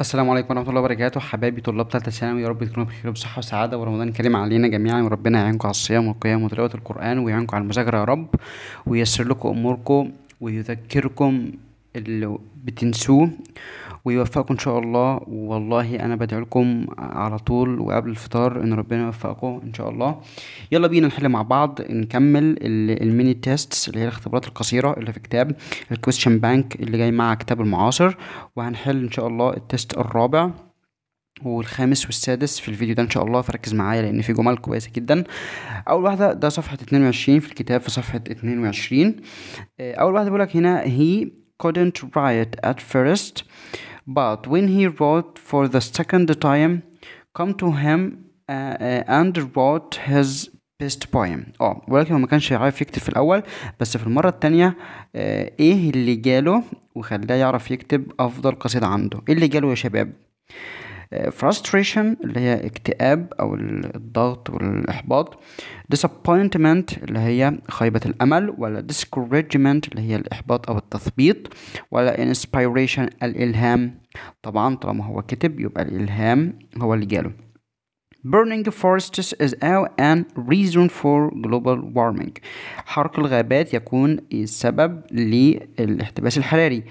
السلام عليكم ورحمه الله وبركاته حبايبي طلاب ثالثه ثانوي يا رب تكونوا بخير وبصحه وسعاده ورمضان كريم علينا جميعا وربنا يعينكم على الصيام والقيام وتلاوه القران ويعينكم على المذاكره يا رب وييسر لكم اموركم ويذكركم اللي بتنسوه ويوفقكم ان شاء الله والله انا بدعو لكم على طول وقبل الفطار ان ربنا يوفقكم ان شاء الله يلا بينا نحل مع بعض نكمل الميني تيستس اللي هي الاختبارات القصيره اللي في كتاب الكويستشن بانك اللي جاي مع كتاب المعاصر وهنحل ان شاء الله التيست الرابع والخامس والسادس في الفيديو ده ان شاء الله فركز معايا لان في جمل كويسه جدا اول واحده ده صفحه 22 في الكتاب في صفحه 22 آه، اول واحده بيقول لك هنا هي couldn't write at first, but when he wrote for the second time, come to him uh, and wrote his best poem اه ولكن هو ما كانش يعرف يكتب في الاول بس في المرة التانية آه ايه اللي جاله وخلاه يعرف يكتب افضل قصيدة عنده ايه اللي جاله يا شباب frustration اللي هي اكتئاب او الضغط والاحباط disappointment اللي هي خيبة الامل ولا discouragement اللي هي الاحباط او التثبيط ولا inspiration الالهام طبعا طالما هو كتب يبقى الالهام هو اللي جاله Burning forests is now a reason for global warming. حرق الغابات يكون السبب للاحتباس الحراري.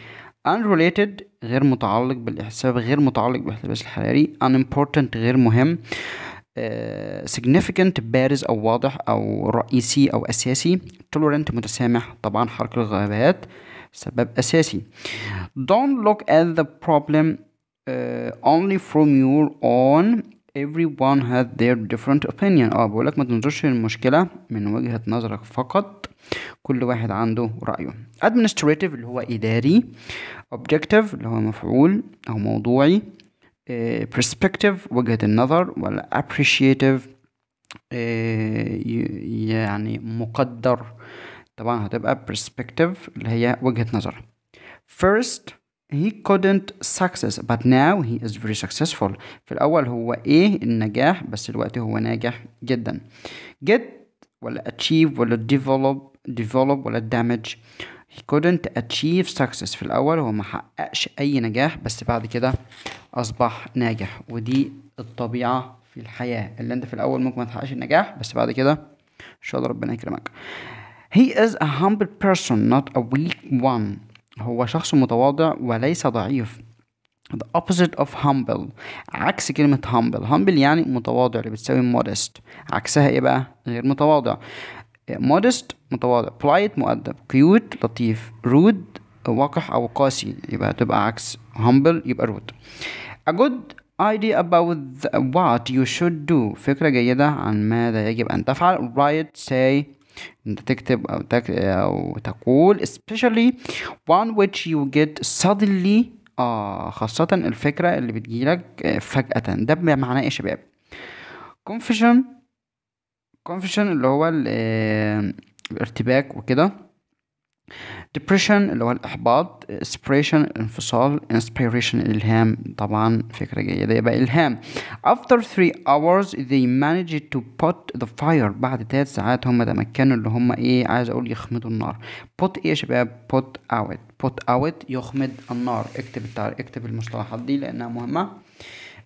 unrelated غير متعلق بالحساب غير متعلق بالاحتباس الحراري unimportant غير مهم uh, significant بارز أو واضح أو رئيسي أو أساسي tolerant متسامح طبعا حرق الغابات سبب أساسي don't look at the problem uh, only from your own everyone had their different opinion اه بقولك ما تنظرش للمشكلة من وجهة نظرك فقط كل واحد عنده رأيه administrative اللي هو إداري objective اللي هو مفعول أو موضوعي آه، perspective وجهة النظر ولا appreciative آه، يعني مقدر طبعا هتبقى perspective اللي هي وجهة نظر first he couldn't success but now he is very successful في الأول هو إيه النجاح بس دلوقتي هو ناجح جدا get ولا achieve ولا develop develop ولا damage he couldn't achieve success في الأول هو ما حققش أي نجاح بس بعد كده أصبح ناجح ودي الطبيعة في الحياة اللي أنت في الأول ممكن ما تحققش النجاح بس بعد كده إن شاء الله ربنا يكرمك He is a humble person not a weak one هو شخص متواضع وليس ضعيف the opposite of humble عكس كلمة humble humble يعني متواضع اللي بتساوي modest عكسها ايه بقى غير متواضع modest متواضع polite مؤدب cute لطيف rude وقح أو قاسي يبقى تبقى عكس humble يبقى rude a good idea about what you should do فكرة جيدة عن ماذا يجب أن تفعل write say انت تكتب او تك او تقول especially one which you get suddenly اه خاصة الفكرة اللي بتجيلك آه، فجأة ده بمعنى ايه يا شباب confusion confusion اللي هو آه، الارتباك وكده depression اللي هو الإحباط inspiration الانفصال inspiration إلهام طبعا فكرة جيدة يبقى إلهام after three hours they managed to put the fire بعد تلات ساعات هم تمكنوا اللي هم إيه عايز أقول يخمدوا النار put إيه يا شباب put out put out يخمد النار اكتب اكتب المصطلحات دي لأنها مهمة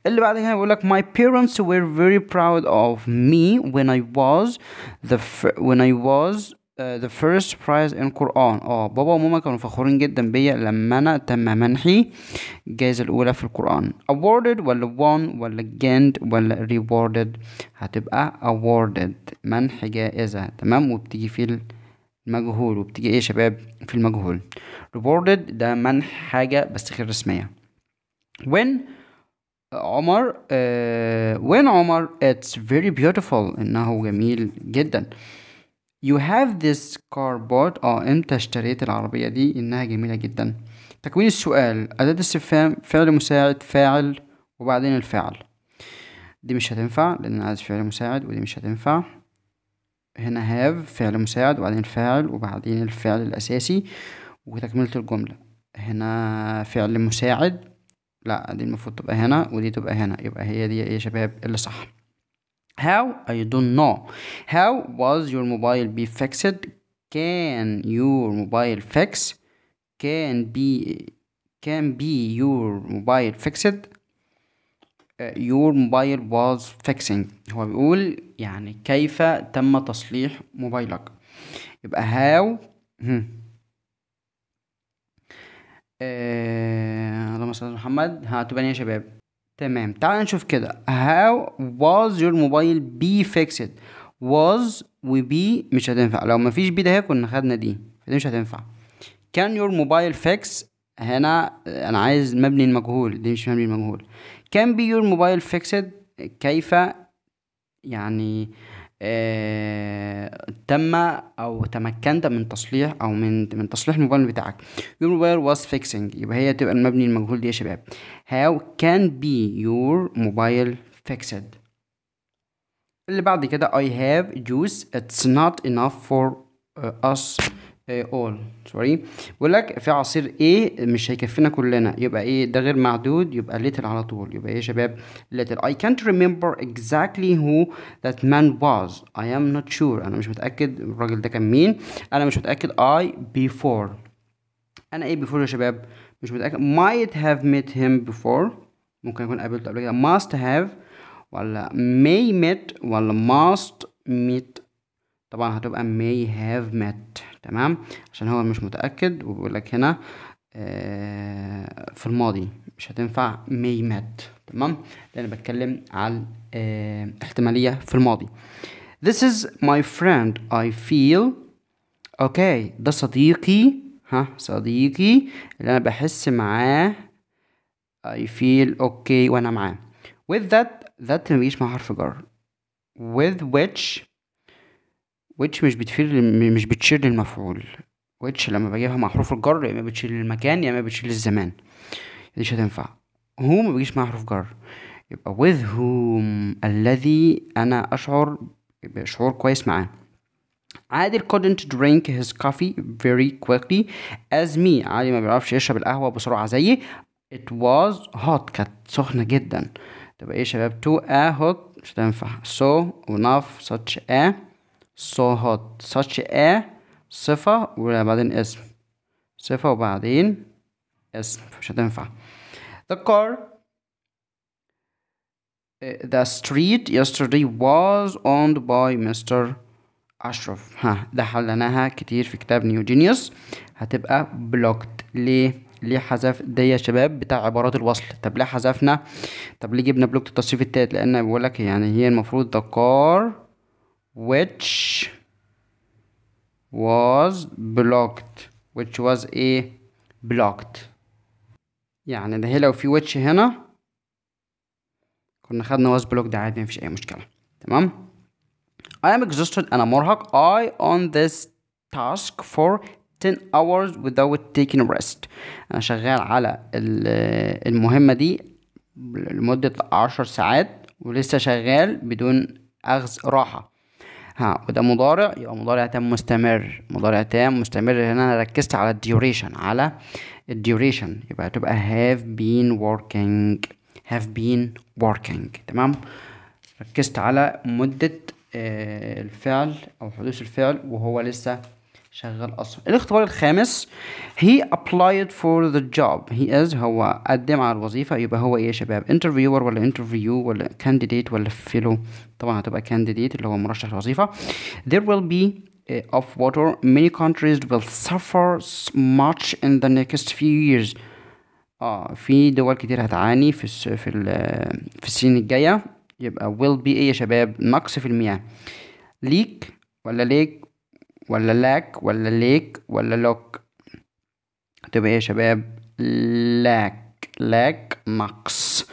اللي بعد كده بيقول لك my parents were very proud of me when I was the when I was آه، the first prize in Quran اه بابا وماما كانوا فخورين جدا بيا لما انا تم منحي الجائزه الاولى في القران awarded ولا won ولا gained ولا rewarded هتبقى awarded منح جائزه تمام وبتيجي في المجهول وبتيجي ايه يا شباب في المجهول rewarded ده منح حاجه بس غير رسميه when عمر uh, when عمر it's very beautiful انه جميل جدا you have this car bought اه امتى اشتريت العربية دي انها جميلة جدا تكوين السؤال أداة استفهام فعل مساعد فاعل وبعدين الفاعل دي مش هتنفع لأن أنا عايز فعل مساعد ودي مش هتنفع هنا have فعل مساعد وبعدين الفاعل وبعدين الفعل الأساسي وتكملة الجملة هنا فعل مساعد لا دي المفروض تبقى هنا ودي تبقى هنا يبقى هي دي يا شباب اللي صح How? I don't know. How was your mobile be fixed? Can your mobile fix? Can be can be your mobile fixed? your mobile was fixing هو بيقول يعني كيف تم تصليح موبايلك يبقى how آه اللهم صل على محمد هاتوا بني يا شباب تمام تعال نشوف كده how was your mobile be fixed was و be مش هتنفع لو مفيش be ده هي كنا خدنا دي فدي مش هتنفع can your mobile fix هنا انا عايز مبني المجهول دي مش مبني المجهول can be your mobile fixed كيف يعني آه، تم او تمكنت من تصليح او من من تصليح الموبايل بتاعك your mobile was fixing يبقى هي تبقى المبني المجهول دي يا شباب how can be your mobile fixed اللي بعد كده I have juice it's not enough for uh, us اول سوري بيقول لك في عصير A مش هيكفينا كلنا يبقى ايه ده غير معدود يبقى ليتل على طول يبقى ايه يا شباب ليتل I can't remember exactly who that man was I am not sure انا مش متاكد الراجل ده كان مين انا مش متاكد I before انا ايه before يا شباب مش متاكد might have met him before ممكن اكون قابلته قبل كده must have ولا may met ولا must meet طبعا هتبقى may have met تمام عشان هو مش متأكد وبيقولك هنا آه، في الماضي مش هتنفع may met تمام لأن بتكلم على آه، احتمالية في الماضي This is my friend I feel okay ده صديقي ها صديقي اللي أنا بحس معاه I feel okay وأنا معاه with that that بيجيش مع حرف جر with which which مش بتفيد مش بتشير للمفعول which لما بجيبها مع حروف الجر يا اما بتشير للمكان يا اما بتشير للزمان دي مش هتنفع هو ما بيجيش مع حروف جر يبقى with whom الذي انا اشعر بشعور كويس معاه عادل couldn't drink his coffee very quickly as me عادل ما بيعرفش يشرب القهوة بسرعة زيي it was hot كانت سخنة جدا تبقى ايه يا شباب to a hot مش هتنفع so enough such a so hot such a صفة وبعدين اسم صفة وبعدين اسم مش هتنفع the car eh, the street yesterday was owned by Mr. أشرف ها ده حلناها كتير في كتاب نيو جينيوس هتبقى بلوكت ليه؟ ليه حذف ده يا شباب بتاع عبارات الوصل طب ليه حذفنا طب ليه جبنا بلوكت التصريف التالت لان بيقول لك يعني هي المفروض the car which was blocked which was ايه blocked يعني ده هي لو في which هنا كنا خدنا was blocked عادي مفيش اي مشكلة تمام I am exhausted أنا مرهق I on this task for 10 hours without taking rest أنا شغال على المهمة دي لمدة 10 ساعات ولسه شغال بدون أخذ راحة ها وده مضارع يبقى مضارع تام مستمر مضارع تام مستمر هنا انا ركزت على الديوريشن على الديوريشن يبقى هتبقى have been working have been working تمام ركزت على مدة آه، الفعل او حدوث الفعل وهو لسه شغال اصلا الاختبار الخامس he applied for the job he is هو قدم على الوظيفه يبقى هو ايه يا شباب انترفيور ولا انترفيو ولا كانديديت ولا فيلو طبعا هتبقى كانديديت اللي هو مرشح الوظيفه there will be آه، of water many countries will suffer much in the next few years اه في دول كتير هتعاني في الس... في ال... في السنين الجايه يبقى will be ايه يا شباب نقص في المياه ليك ولا ليك ولا لاك ولا ليك ولا لوك هتبقى ايه يا شباب لاك لاك ماكس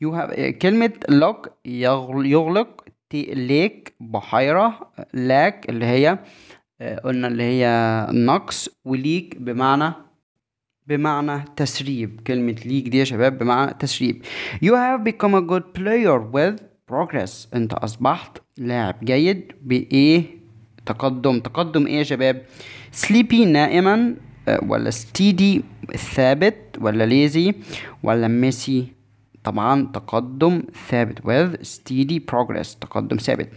يو هاف كلمة لوك يغلق ليك بحيرة لاك اللي هي آه، قلنا اللي هي نقص وليك بمعنى بمعنى تسريب كلمة ليك دي يا شباب بمعنى تسريب You have become a good player with progress أنت أصبحت لاعب جيد بإيه تقدم تقدم ايه يا شباب سليبي نائما آه، ولا ستيدي ثابت ولا ليزي ولا ميسي طبعا تقدم ثابت with steady progress تقدم ثابت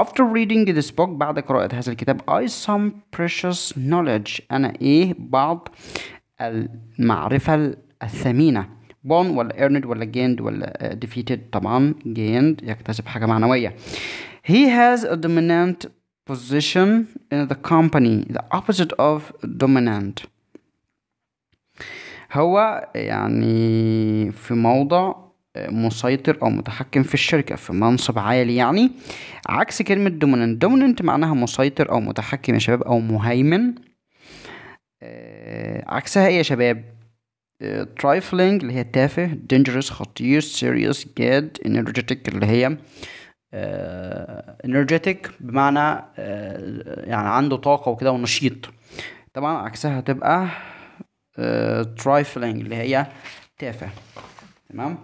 after reading this book بعد قراءة هذا الكتاب I some precious knowledge أنا إيه بعض المعرفة الثمينة born ولا earned ولا gained ولا آه، defeated طبعا gained يكتسب حاجة معنوية he has a dominant position in the company the opposite of dominant هو يعني في موضع آه، مسيطر او متحكم في الشركه في منصب عالي يعني عكس كلمه dominant dominant معناها مسيطر او متحكم يا شباب او مهيمن آه، عكسها ايه يا شباب آه، trifling اللي هي تافه dangerous خطير serious جاد energetic اللي هي انرجيتك آه، بمعنى آه، يعني عنده طاقة وكده ونشيط طبعا عكسها هتبقى آه، trifling اللي هي تافه تمام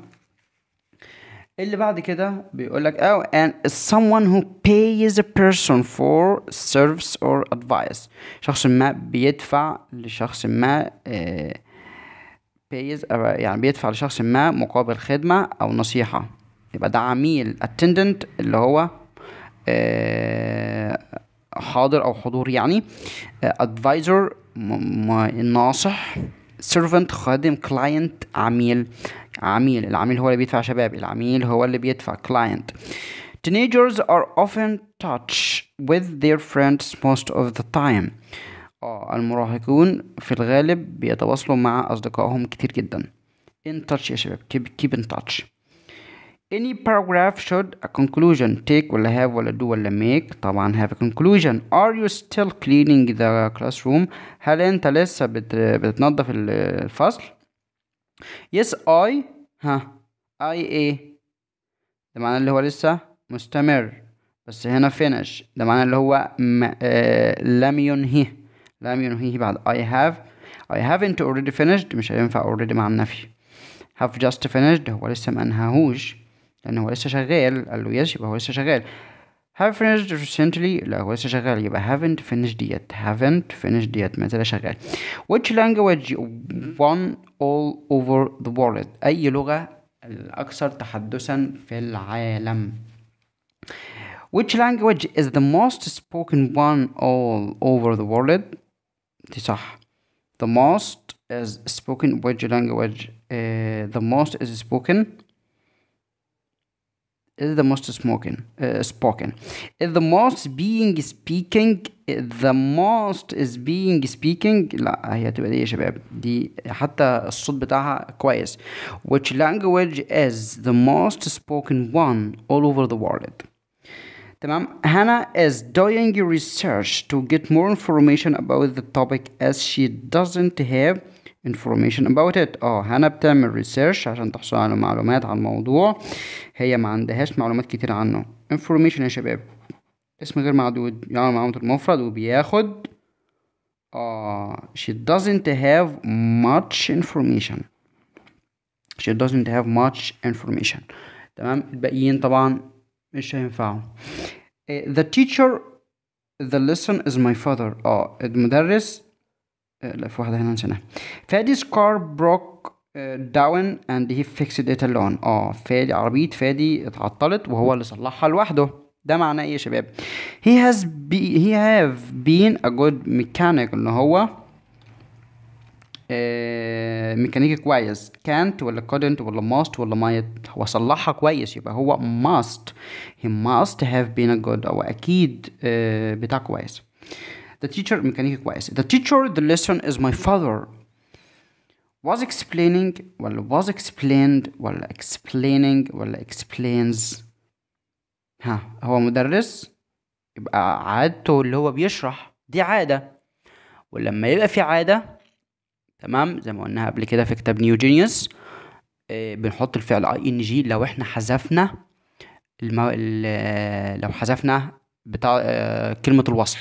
اللي بعد كده بيقول لك oh and someone who pays a person for service or advice شخص ما بيدفع لشخص ما pays يعني بيدفع لشخص ما مقابل خدمة أو نصيحة يبقى ده عميل اتندنت اللي هو آه، حاضر او حضور يعني ادفايزر آه، ناصح سيرفنت خادم كلاينت عميل عميل العميل هو اللي بيدفع شباب العميل هو اللي بيدفع كلاينت teenagers are often touch with their friends most of the time آه، المراهقون في الغالب بيتواصلوا مع أصدقائهم كتير جدا in touch يا شباب keep, keep in touch any paragraph should a conclusion take ولا have ولا do ولا make طبعا have a conclusion are you still cleaning the classroom هل انت لسه بت... بتنظف الفصل yes I ها I A ده معناه اللي هو لسه مستمر بس هنا finish ده معناه اللي هو م... آه... لم ينهي لم ينهي بعد I have I haven't already finished مش هينفع already مع النفي have just finished هو لسه ما انهاهوش لأنه هو لسه شغال قال له يس يبقى هو لسه شغال have finished recently لا هو لسه شغال يبقى haven't finished yet haven't finished yet ما زال شغال which language one all over the world أي لغة الأكثر تحدثا في العالم which language is the most spoken one all over the world دي صح the most is spoken which language uh, the most is spoken is the most spoken uh, spoken is the most being speaking the most is being speaking لا هي تبقى دي يا شباب دي حتى الصوت بتاعها كويس which language is the most spoken one all over the world تمام Hannah is doing research to get more information about the topic as she doesn't have information about it اه هنا بتعمل research عشان تحصل على معلومات عن الموضوع هي ما عندهاش معلومات كتير عنه information يا شباب اسم غير معدود يعمل يعني معلومة المفرد وبياخد اه she doesn't have much information she doesn't have much information تمام الباقيين طبعا مش هينفعوا إيه، the teacher the lesson is my father اه المدرس آه، لا في واحدة هنا نسيناها فادي سكار بروك آه، داون اند هي فيكسد ات الون اه فادي عربية فادي اتعطلت وهو اللي صلحها لوحده ده معناه ايه يا شباب he has be he have been a good mechanic ان هو آه ميكانيكي كويس كانت ولا كودنت ولا ماست ولا مايت هو صلحها كويس يبقى هو ماست he must have been a good او اكيد آه، بتاع كويس The teacher ميكانيكي كويس The teacher the lesson is my father was explaining ولا was explained ولا explaining ولا explains ها هو مدرس يبقى عادته اللي هو بيشرح دي عادة ولما يبقى في عادة تمام زي ما قلناها قبل كده في كتاب نيو جينيوس آه، بنحط الفعل اي ان جي لو احنا حذفنا المو... لو حذفنا بتاع آه، كلمة الوصل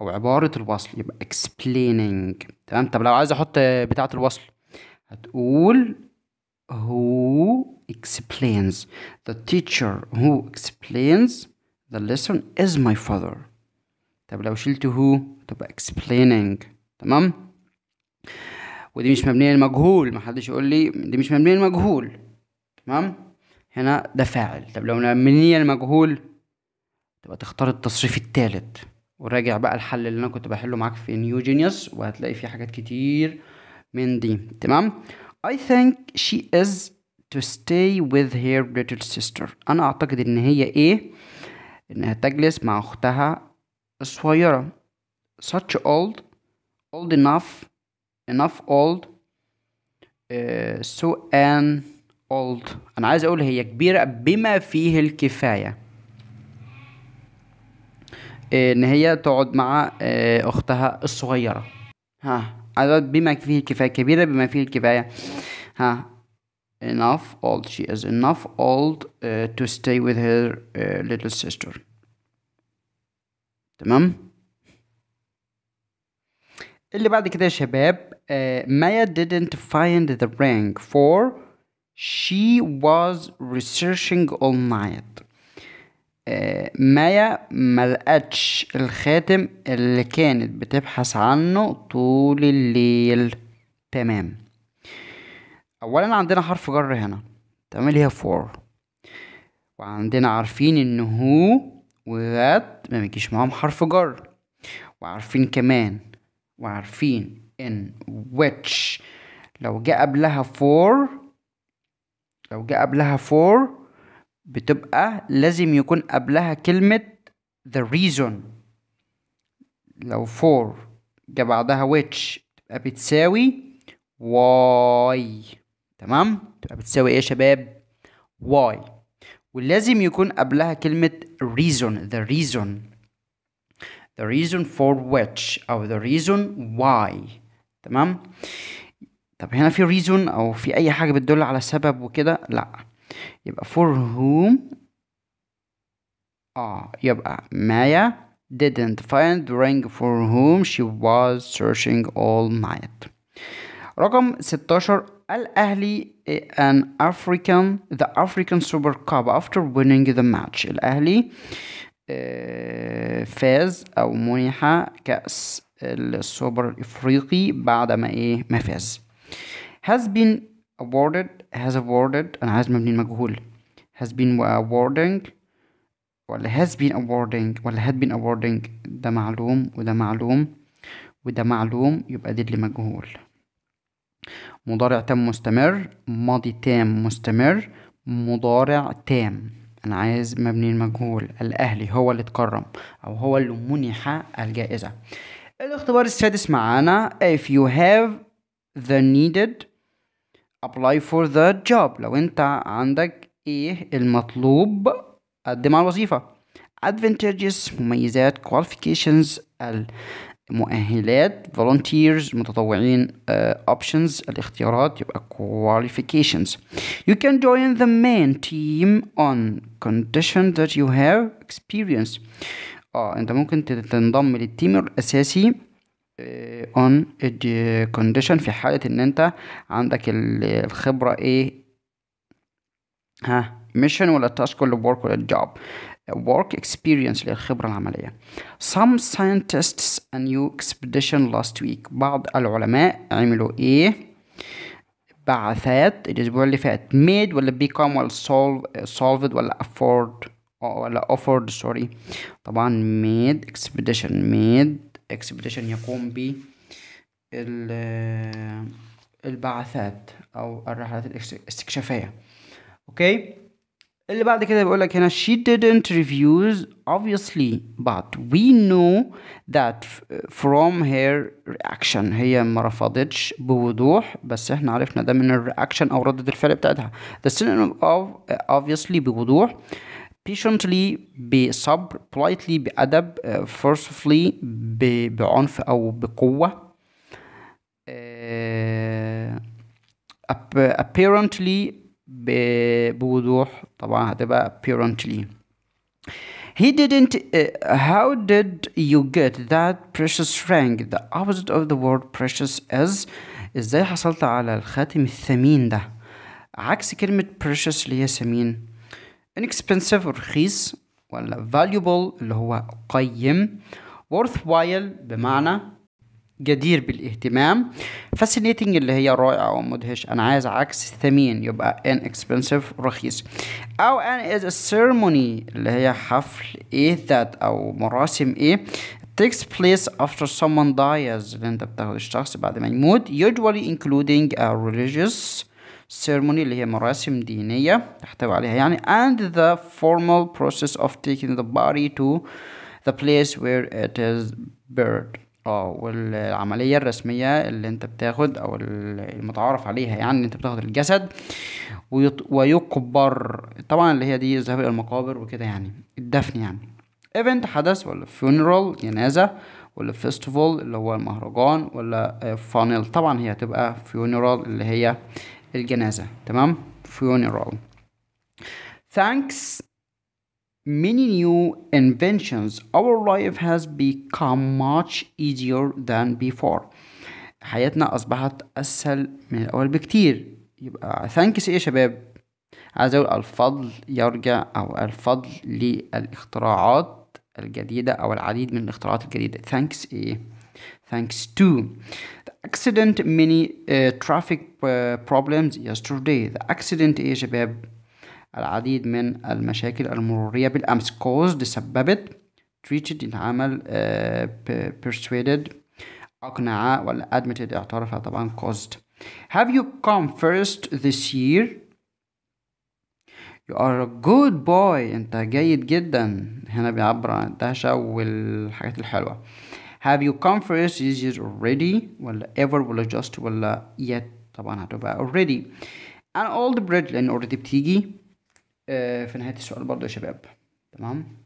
او عباره الوصل يبقى explaining تمام طب لو عايز احط بتاعه الوصل هتقول who explains the teacher who explains the lesson is my father طب لو شلت who تبقى explaining تمام ودي مش مبنيه المجهول محدش يقول لي دي مش مبنيه المجهول تمام هنا ده فاعل طب لو مبنيه المجهول تبقى تختار التصريف الثالث وراجع بقى الحل اللي انا كنت بحله معاك في نيو جينيوس وهتلاقي فيه حاجات كتير من دي تمام I think she is to stay with her little sister انا اعتقد ان هي ايه انها تجلس مع اختها الصغيرة such old old enough enough old uh, so an old انا عايز اقول هي كبيرة بما فيه الكفاية ان هي تقعد مع اختها الصغيره ها عدد بما فيه الكفايه كبيره بما فيه الكفايه ها enough old she is enough old uh, to stay with her uh, little sister تمام اللي بعد كده يا شباب uh, Maya didn't find the ring for she was researching all night مايا ملقتش الخاتم اللي كانت بتبحث عنه طول الليل تمام اولا عندنا حرف جر هنا تمام اللي هي فور وعندنا عارفين ان هو وذات ما بيجيش معاهم حرف جر وعارفين كمان وعارفين ان which لو جاء قبلها فور لو جاء قبلها فور بتبقى لازم يكون قبلها كلمة the reason لو for جه بعدها which تبقى بتساوي why تمام تبقى بتساوي ايه يا شباب why ولازم يكون قبلها كلمة reason the reason the reason for which أو the reason why تمام طب هنا في reason أو في أي حاجة بتدل على سبب وكده لأ يبقى for whom آه يبقى مايا didn't find ring for whom she was searching all night رقم 16 الأهلي eh, an African the African Super Cup after winning the match الأهلي eh, فاز أو منح كأس السوبر الإفريقي بعد ما إيه ما فاز has been awarded has awarded أنا عايز مبني المجهول has been awarding ولا has been awarding ولا had been awarding ده معلوم وده معلوم وده معلوم يبقى اللي مجهول مضارع تام مستمر ماضي تام مستمر مضارع تام انا عايز مبني المجهول الاهلي هو اللي اتكرم او هو اللي منح الجائزه الاختبار السادس معانا if you have the needed apply for the job لو انت عندك ايه المطلوب قدم على الوظيفة advantages مميزات qualifications المؤهلات volunteers متطوعين uh, options الاختيارات يبقى qualifications you can join the main team on condition that you have experience اه انت ممكن تنضم للتيم الاساسي اون آه، كونديشن في حالة ان انت عندك الخبرة ايه ها ميشن ولا تاسك ولا work ولا job work experience للخبرة العملية some scientists a new expedition last week بعض العلماء عملوا ايه بعثات الاسبوع اللي فات made ولا become ولا solve solved ولا afford ولا offered sorry طبعا made expedition made اكسبريشن يقوم ب البعثات او الرحلات الاستكشافيه اوكي اللي بعد كده بيقول لك هنا she didn't refuse obviously but we know that from her reaction هي ما رفضتش بوضوح بس احنا عرفنا ده من الرياكشن او ردة الفعل بتاعتها the synonym of obviously بوضوح patiently بصبر politely بأدب forcefully بعنف أو بقوة apparently بوضوح طبعا هتبقى apparently He didn't. Uh, how did you get that precious ring? The opposite of the word precious is. ازاي حصلت على الخاتم الثمين ده؟ عكس كلمة precious اللي هي ثمين. inexpensive رخيص ولا valuable اللي هو قيم وايل بمعنى جدير بالاهتمام فاسينيتنج اللي هي رائعه ومدهش انا عايز عكس ثمين يبقى inexpensive رخيص او ان از ا سيرموني اللي هي حفل ايه ذات او مراسم ايه takes place after someone dies اللي انت بتاخد الشخص بعد ما يموت usually including a religious ceremony اللي هي مراسم دينية تحتوي عليها يعني and the formal process of taking the body to the place where it is buried اه والعملية الرسمية اللي انت بتاخد او المتعارف عليها يعني انت بتاخد الجسد ويقبر طبعا اللي هي دي الذهاب الى المقابر وكده يعني الدفن يعني ايفنت حدث ولا funeral جنازة ولا festival اللي هو المهرجان ولا فانل آه، طبعا هي هتبقى funeral اللي هي الجنازة تمام funeral thanks many new inventions our life has become much easier than before حياتنا أصبحت أسهل من الأول بكتير يبقى thanks إيه يا شباب عايز أقول الفضل يرجع أو الفضل للاختراعات الجديدة أو العديد من الاختراعات الجديدة thanks إيه thanks to accident many uh, traffic uh, problems yesterday the accident يا شباب العديد من المشاكل المرورية بالأمس caused سببت treated اتعمل uh, persuaded أقنع ولا admitted اعترف طبعا caused have you come first this year you are a good boy انت جيد جدا هنا بيعبر عن الدهشة والحاجات الحلوة have you come first is it already ولا ever ولا just ولا uh, yet طبعا هتبقى already and all the bread لان already بتيجي آه، في نهاية السؤال برضه يا شباب تمام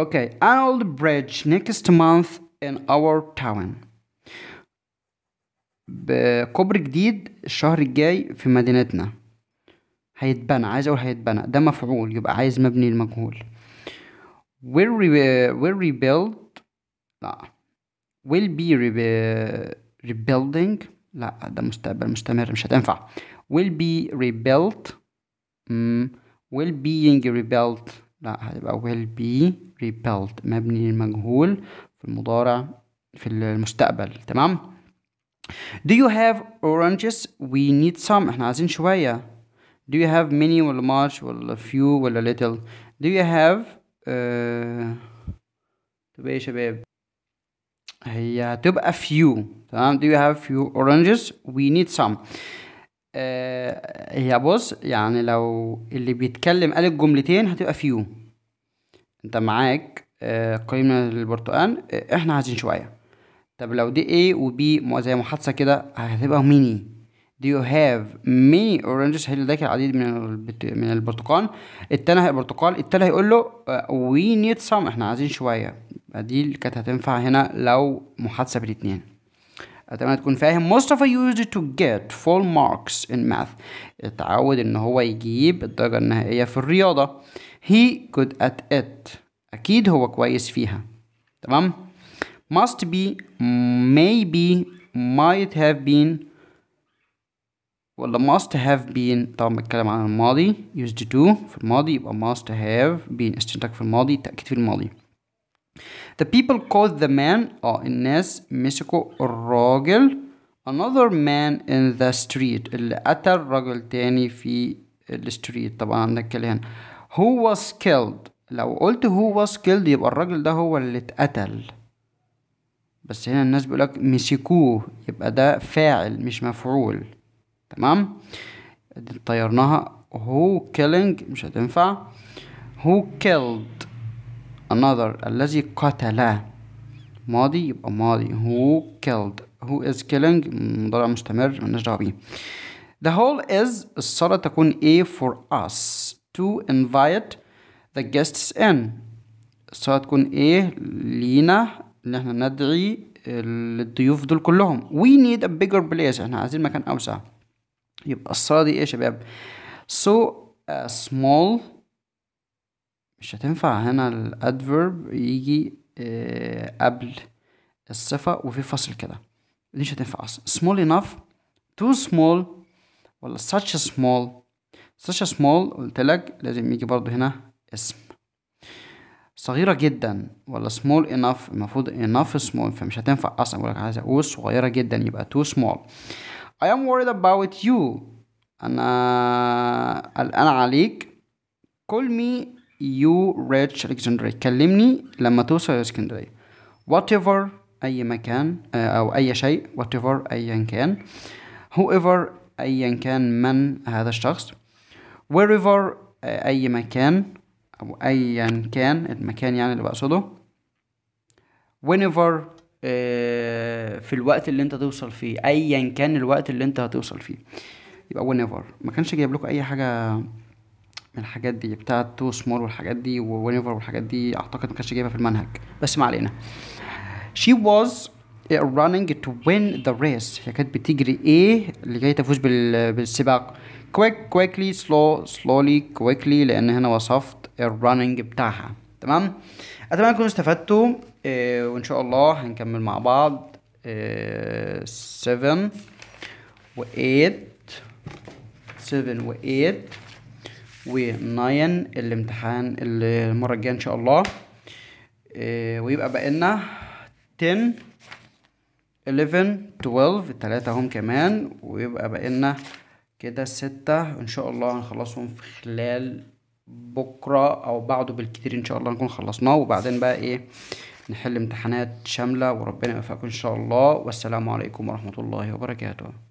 Okay, and all the bridge next month in our town. بكوبري جديد الشهر الجاي في مدينتنا هيتبنى عايز اقول هيتبنى ده مفعول يبقى عايز مبني المجهول will re- will rebuild لا will be re- rebuilding لا ده مستقبل مستمر مش هتنفع will be rebuilt mm. will being rebuilt لا هتبقى will be rebuilt مبني للمجهول في المضارع في المستقبل تمام Do you have oranges? We need some احنا عايزين شوية Do you have many ولا much ولا few ولا little Do you have آه، طب ايه يا شباب هي هتبقى فيو تمام do you have few oranges we need some آه هي بص يعني لو اللي بيتكلم قال الجملتين هتبقى فيو انت معاك آه قليل من البرتقال آه، احنا عايزين شويه طب لو دي A و B زي محادثه كده هتبقى ميني Do you have many oranges؟ هل لديك العديد من من البرتقال؟ التاني البرتقال التالت هيقول له uh, we need some احنا عايزين شوية دي كانت هتنفع هنا لو محادثة بالاتنين اتمنى تكون فاهم مصطفى used to get full marks in math اتعود ان هو يجيب الدرجة النهائية في الرياضة he good at it اكيد هو كويس فيها تمام must be maybe might have been ولا must have been طبعا بتكلم عن الماضي used to في الماضي يبقى must have been استنتاج في الماضي تأكيد في الماضي The people called the man اه الناس مسكوا الراجل another man in the street اللي قتل رجل تاني في الستريت طبعا عندك كلام هو was killed لو قلت هو was killed يبقى الراجل ده هو اللي اتقتل بس هنا الناس بيقولك مسكوه يبقى ده فاعل مش مفعول تمام طيرناها who killing مش هتنفع who killed another الذي قتل ماضي يبقى ماضي who killed who is killing مضارع مستمر مالناش دعوه بيه the whole is الصلاة تكون a for us to invite the guests in الصلاة تكون a لينا ان احنا ندعي الضيوف آه، دول كلهم we need a bigger place احنا عايزين مكان اوسع يبقى الصلاة دي ايه يا شباب so a uh, small مش هتنفع هنا الادفرب يجي uh, قبل الصفة وفي فصل كده دي مش هتنفع اصلا small enough too small ولا such a small such a small قلت لك لازم يجي برضو هنا اسم صغيرة جدا ولا small enough المفروض enough small فمش هتنفع اصلا لك عايز اقول صغيرة جدا يبقى too small I am worried about you أنا قلقان عليك call me you rich Alexandria كلمني لما توصل اسكندرية whatever أي مكان آه، أو أي شيء whatever أيا كان whoever أيا كان من هذا الشخص wherever آه، أي مكان أو أيا كان المكان يعني اللي بقصده whenever آه، في الوقت اللي انت توصل فيه ايا كان الوقت اللي انت هتوصل فيه يبقى ونيفر ما كانش جايب لكم اي حاجه من الحاجات دي بتاعه تو سمول والحاجات دي ونيفر والحاجات دي اعتقد ما كانش جايبها في المنهج بس ما علينا she was running to win the race هي كانت بتجري ايه اللي جاي تفوز بالسباق quick quickly slow slowly quickly لان هنا وصفت الرننج بتاعها تمام اتمنى تكونوا استفدتوا إيه وان شاء الله هنكمل مع بعض 7 آه، و 8 7 و 8 و 9 الامتحان المره الجايه ان شاء الله إيه ويبقى بقى لنا 10 11 12 التلاتة هم كمان ويبقى بقى لنا كده ستة ان شاء الله هنخلصهم في خلال بكره او بعده بالكتير ان شاء الله نكون خلصناه وبعدين بقى ايه نحل امتحانات شامله وربنا يوفقكم ان شاء الله والسلام عليكم ورحمه الله وبركاته